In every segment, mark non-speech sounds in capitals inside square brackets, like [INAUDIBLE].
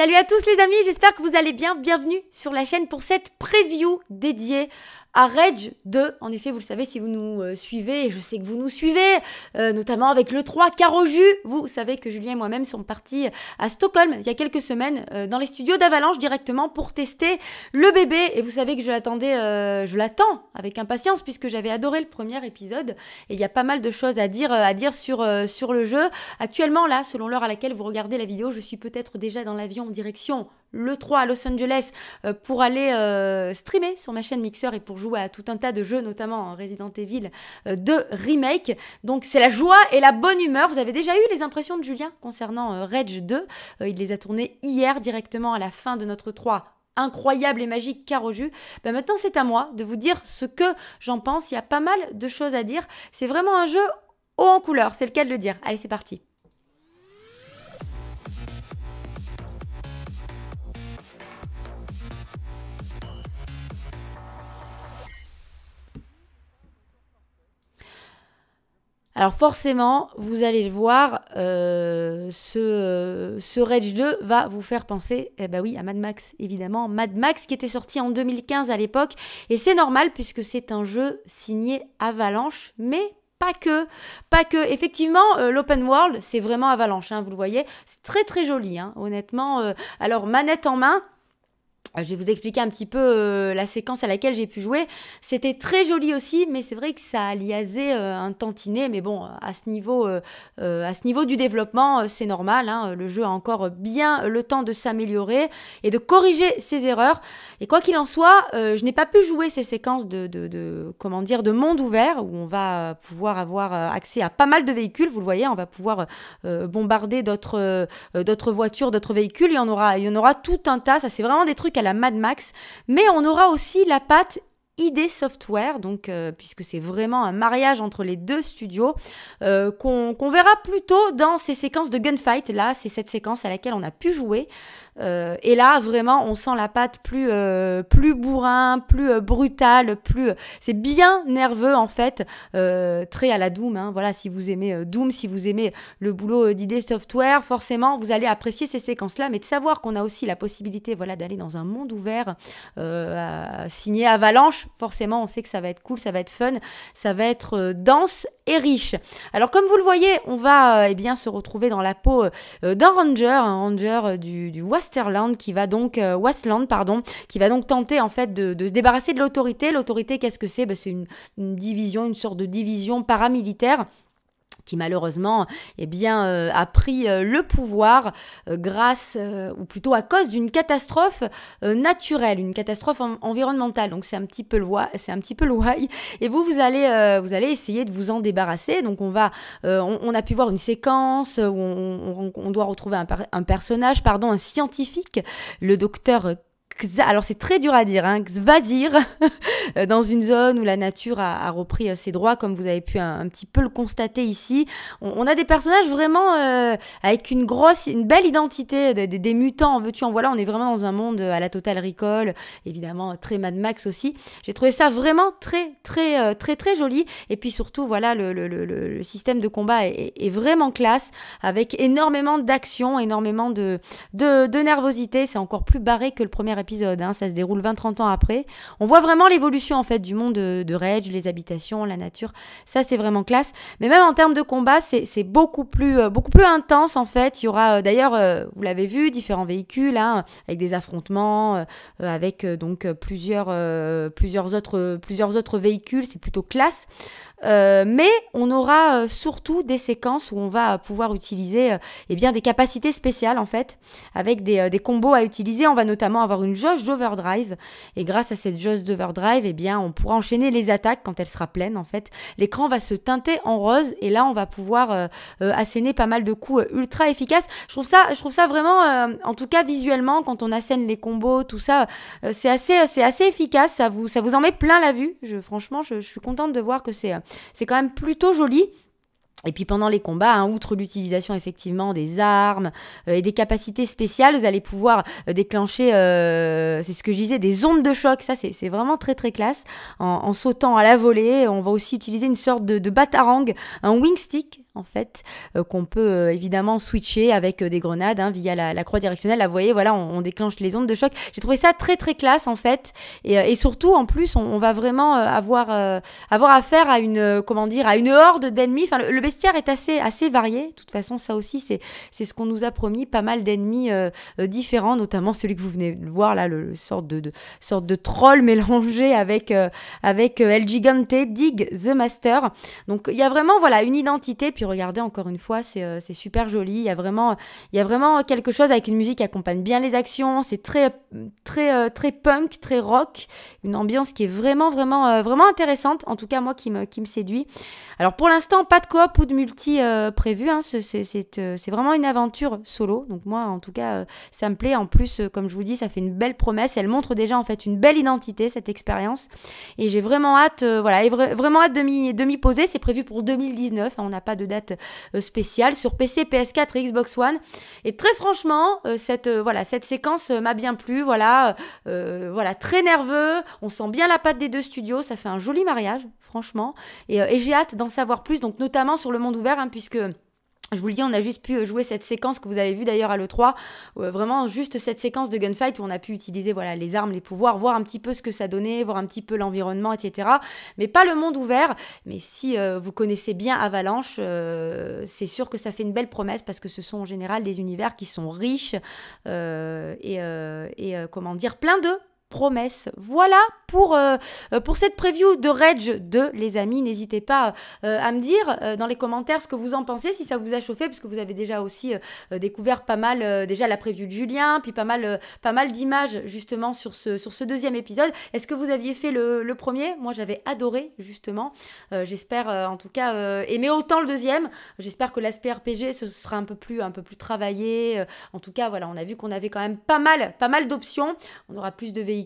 Salut à tous les amis, j'espère que vous allez bien. Bienvenue sur la chaîne pour cette preview dédiée à Rage 2. En effet, vous le savez si vous nous euh, suivez, et je sais que vous nous suivez, euh, notamment avec le 3 Caroju. Vous savez que Julien et moi-même sommes partis à Stockholm il y a quelques semaines euh, dans les studios d'Avalanche directement pour tester le bébé. Et vous savez que je l'attendais, je l'attends avec impatience puisque j'avais adoré le premier épisode. Et il y a pas mal de choses à dire, à dire sur, sur le jeu. Actuellement, là, selon l'heure à laquelle vous regardez la vidéo, je suis peut-être déjà dans l'avion direction le 3 à Los Angeles euh, pour aller euh, streamer sur ma chaîne Mixer et pour jouer à tout un tas de jeux, notamment Resident Evil euh, de remake. Donc c'est la joie et la bonne humeur. Vous avez déjà eu les impressions de Julien concernant Rage 2. il les a tournées hier directement à la fin de notre 3 incroyable et magique car au jus, ben, maintenant c'est à moi de vous dire ce que j'en pense. Il y a pas mal de choses à dire. C'est vraiment un jeu haut en couleur, c'est le cas de le dire. Allez, c'est parti. Alors forcément, vous allez le voir, euh, ce, ce Rage 2 va vous faire penser, eh ben oui, à Mad Max, évidemment. Mad Max qui était sorti en 2015 à l'époque, et c'est normal puisque c'est un jeu signé Avalanche, mais pas que, pas que. Effectivement, euh, l'open world, c'est vraiment avalanche, hein, vous le voyez. C'est très très joli, hein, honnêtement. Euh, alors, manette en main, je vais vous expliquer un petit peu euh, la séquence à laquelle j'ai pu jouer. C'était très joli aussi, mais c'est vrai que ça a liasé euh, un tantinet. Mais bon, à ce niveau, euh, à ce niveau du développement, c'est normal. Hein. le jeu a encore bien le temps de s'améliorer et de corriger ses erreurs. Et quoi qu'il en soit, je n'ai pas pu jouer ces séquences de, de, comment dire, de monde ouvert où on va pouvoir avoir accès à pas mal de véhicules. Vous le voyez, on va pouvoir bombarder d'autres, d'autres voitures, d'autres véhicules. Il y en aura, il y en aura tout un tas. Ça, c'est vraiment des trucs à la Mad Max, mais on aura aussi la patte ID Software, donc euh, puisque c'est vraiment un mariage entre les deux studios, euh, qu'on verra verra plutôt dans ces séquences de gunfight. Là, c'est cette séquence à laquelle on a pu jouer. Euh, et là, vraiment, on sent la patte plus, euh, plus bourrin, plus euh, brutal, plus. c'est bien nerveux en fait, très à la Doom. Hein. voilà, si vous aimez Doom, si vous aimez le boulot d'idées software, forcément, vous allez apprécier ces séquences-là. Mais de savoir qu'on a aussi la possibilité, voilà, d'aller dans un monde ouvert, signé Avalanche, forcément, on sait que ça va être cool, ça va être fun, ça va être dense et riche. Alors, comme vous le voyez, on va eh bien se retrouver dans la peau d'un ranger, un ranger du, du West Westerland qui va donc euh, pardon, qui va donc tenter en fait de, se débarrasser de l'autorité. L'autorité, qu'est-ce que c'est ben, C'est une division, une sorte de division paramilitaire qui malheureusement eh bien, euh, a pris euh, le pouvoir euh, grâce, ou plutôt à cause d'une catastrophe naturelle, une catastrophe environnementale. Donc c'est un petit peu le c'est Et vous, vous allez, vous allez essayer de vous en débarrasser. Donc on va, on, a pu voir une séquence où on, doit retrouver un, un, personnage, pardon, un scientifique, le docteur alors c'est très dur à dire, hein, Xvazir, [LAUGHS] dans une zone où la nature a, repris euh, ses droits, comme vous avez pu un, petit peu le constater ici. On, a des personnages vraiment euh, avec une grosse, une belle identité, des, mutants, veux-tu, en voilà. On est vraiment dans un monde euh, à la totale ricole évidemment très Mad Max aussi. J'ai trouvé ça vraiment très, très, très, très joli. Et puis surtout, voilà, le, système de combat est, vraiment classe, avec énormément d'action, énormément de, de nervosité. C'est encore plus barré que le premier épisode Hein, ça se déroule 20-30 ans après. On voit vraiment l'évolution en fait du monde de, de Rage, les habitations, la nature, ça c'est vraiment classe. Mais même en termes de combat, c'est beaucoup plus, euh, beaucoup plus intense en fait. Il y aura euh, d'ailleurs, euh, vous l'avez vu, différents véhicules hein, avec des affrontements, avec donc plusieurs, plusieurs, autres, plusieurs autres véhicules, c'est plutôt classe. mais on aura surtout des séquences où on va pouvoir utiliser eh bien, des capacités spéciales en fait, avec des, des combos à utiliser. On va notamment avoir une jauge d'overdrive. Et grâce à cette jauge d'overdrive, eh bien, on pourra enchaîner les attaques quand elle sera pleine, en fait. L'écran va se teinter en rose et là, on va pouvoir euh, euh, asséner pas mal de coups euh, ultra efficaces. Je trouve ça, je trouve ça vraiment, en tout cas visuellement, quand on assène les combos, tout ça, c'est assez, c'est assez efficace. Ça vous, ça vous en met plein la vue. Je, franchement, je, suis contente de voir que c'est, c'est quand même plutôt joli. Et puis pendant les combats, hein, outre l'utilisation effectivement des armes euh, et des capacités spéciales, vous allez pouvoir euh, déclencher, euh, c'est ce que je disais, des ondes de choc. Ça, c'est vraiment très très classe. En, sautant à la volée, on va aussi utiliser une sorte de, de batarang, un wingstick en fait, qu'on peut évidemment switcher avec des grenades hein, via la, croix directionnelle. Là, vous voyez, voilà, on, déclenche les ondes de choc. J'ai trouvé ça très très classe en fait. Et, surtout, en plus, on, va vraiment avoir, avoir affaire à une, comment dire, à une horde d'ennemis. Enfin, le est assez, assez varié. De toute façon, ça aussi, c'est ce qu'on nous a promis. Pas mal d'ennemis euh, euh, différents, notamment celui que vous venez de voir, là, le, sorte, de, sorte de troll [LAUGHS] mélangé avec, euh, avec El Gigante, Dig the Master. Donc, il y a vraiment voilà, une identité. Puis regardez, encore une fois, c'est super joli. Il y, a vraiment, il y a vraiment quelque chose avec une musique qui accompagne bien les actions. C'est très, très, très punk, très rock. Une ambiance qui est vraiment, vraiment, vraiment intéressante. En tout cas, moi, qui me, qui me séduit. Alors, pour l'instant, pas de coop de multi euh, prévu hein. euh, C'est vraiment une aventure solo. Donc moi, en tout cas, euh, ça me plaît. En plus, comme je vous dis, ça fait une belle promesse. Elle montre déjà en fait une belle identité cette expérience. Et j'ai vraiment hâte, voilà, et vraiment hâte de m'y poser. C'est prévu pour 2019. Hein. On n'a pas de date spéciale sur PC, PS4 et Xbox One. Et très franchement, cette voilà, cette séquence m'a bien plu. Voilà, voilà, très nerveux. On sent bien la patte des deux studios. Ça fait un joli mariage, franchement. Et, et j'ai hâte d'en savoir plus. Donc notamment sur le monde ouvert, hein, puisque... Je vous le dis, on a juste pu euh, jouer cette séquence que vous avez vue d'ailleurs à l'E3, euh, vraiment juste cette séquence de gunfight où on a pu utiliser voilà, les armes, les pouvoirs, voir un petit peu ce que ça donnait, voir un petit peu l'environnement, etc. Mais pas le monde ouvert. Mais si euh, vous connaissez bien Avalanche, c'est sûr que ça fait une belle promesse parce que ce sont en général des univers qui sont riches et, et comment dire, plein d'eux promesse. Voilà pour, euh, euh, pour cette preview de Rage 2, les amis. N'hésitez pas euh, à me dire dans les commentaires ce que vous en pensez, si ça vous a chauffé, puisque vous avez déjà aussi découvert pas mal, déjà la preview de Julien, puis pas mal, pas mal d'images justement sur ce, sur ce deuxième épisode. Est-ce que vous aviez fait le, premier Moi, j'avais adoré, justement. J'espère en tout cas aimer autant le deuxième. J'espère que l'aspect RPG ce sera un peu plus, un peu plus travaillé. en tout cas, voilà, on a vu qu'on avait quand même pas mal, pas mal d'options. On aura plus de véhicules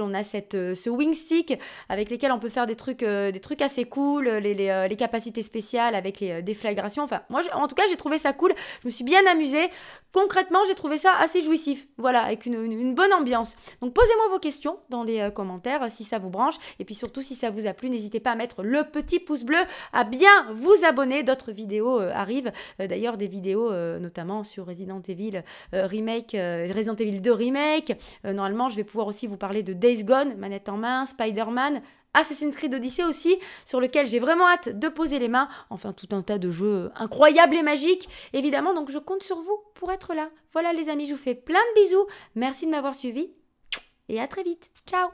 on a cette, euh, ce wingstick avec lesquels on peut faire des trucs, euh, des trucs assez cool, les, les, euh, capacités spéciales avec les déflagrations. Enfin, moi, en tout cas, j'ai trouvé ça cool. Je me suis bien amusée. Concrètement, j'ai trouvé ça assez jouissif. Voilà, avec une, bonne ambiance. Donc, posez-moi vos questions dans les commentaires si ça vous branche. Et puis surtout, si ça vous a plu, n'hésitez pas à mettre le petit pouce bleu, à bien vous abonner. D'autres vidéos arrivent. D'ailleurs, des vidéos notamment sur Resident Evil Remake, Resident Evil 2 Remake. normalement, je vais pouvoir aussi vous parler de Days Gone, manette en main, Spider-Man, Assassin's Creed Odyssey aussi, sur lequel j'ai vraiment hâte de poser les mains. Enfin, tout un tas de jeux incroyables et magiques, évidemment, donc je compte sur vous pour être là. Voilà les amis, je vous fais plein de bisous, merci de m'avoir suivi et à très vite. Ciao